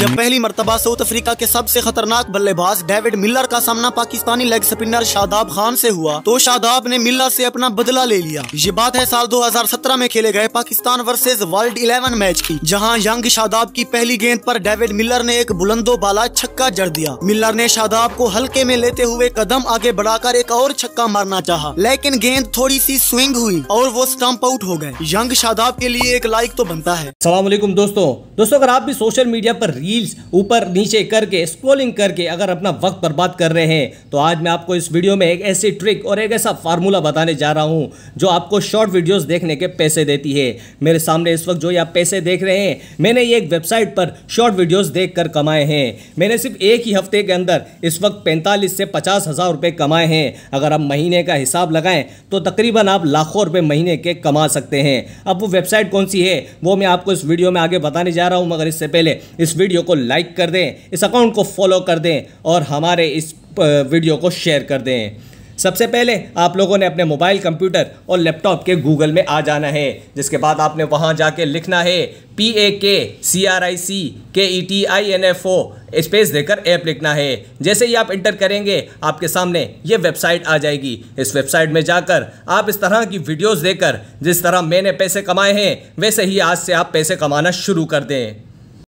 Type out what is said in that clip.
जब पहली मरतबा साउथ अफ्रीका के सबसे खतरनाक बल्लेबाज डेविड मिलर का सामना पाकिस्तानी लेग स्पिनर शादाब खान से हुआ तो शादाब ने मिलर से अपना बदला ले लिया ये बात है साल 2017 में खेले गए Pakistan versus World Eleven match की जहां यंग शादाब की पहली गेंद पर डेविड मिलर ने एक बुलंदो बाला छक्का जड़ दिया मिलर ने शादाब को हल्के में लेते हुए कदम आगे बढ़ाकर एक और छक्का मारना चाह लेकिन गेंद थोड़ी सी स्विंग हुई और वो स्टम्प आउट हो गए यंग शादाब के लिए एक लाइक तो बनता है सलाम दोस्तों दोस्तों अगर आप भी सोशल मीडिया आरोप रील्स ऊपर नीचे करके स्क्रोलिंग करके अगर अपना वक्त बर्बाद कर रहे हैं तो आज मैं आपको इस वीडियो में एक ऐसी ट्रिक और एक ऐसा फार्मूला बताने जा रहा हूँ जो आपको शॉर्ट वीडियोज़ देखने के पैसे देती है मेरे सामने इस वक्त जो ये आप पैसे देख रहे हैं मैंने ये एक वेबसाइट पर शॉर्ट वीडियोज़ देख कर कमाए हैं मैंने सिर्फ एक ही हफ्ते के अंदर इस वक्त पैंतालीस से पचास हज़ार कमाए हैं अगर आप महीने का हिसाब लगाएं तो तकरीबन आप लाखों रुपये महीने के कमा सकते हैं अब वो वेबसाइट कौन सी है वो मैं आपको इस वीडियो में आगे बताने जा रहा हूँ मगर इससे पहले इस वीडियो वीडियो को लाइक कर दें इस अकाउंट को फॉलो कर दें और हमारे इस वीडियो को शेयर कर दें सबसे पहले आप लोगों ने अपने मोबाइल कंप्यूटर और लैपटॉप के गूगल में आ जाना है जिसके बाद आपने वहां जाके लिखना है पी ए के C R I C K E T I N F O space देकर ऐप लिखना है जैसे ही आप इंटर करेंगे आपके सामने ये वेबसाइट आ जाएगी इस वेबसाइट में जाकर आप इस तरह की वीडियोस देकर जिस तरह मैंने पैसे कमाए हैं वैसे ही आज से आप पैसे कमाना शुरू कर दें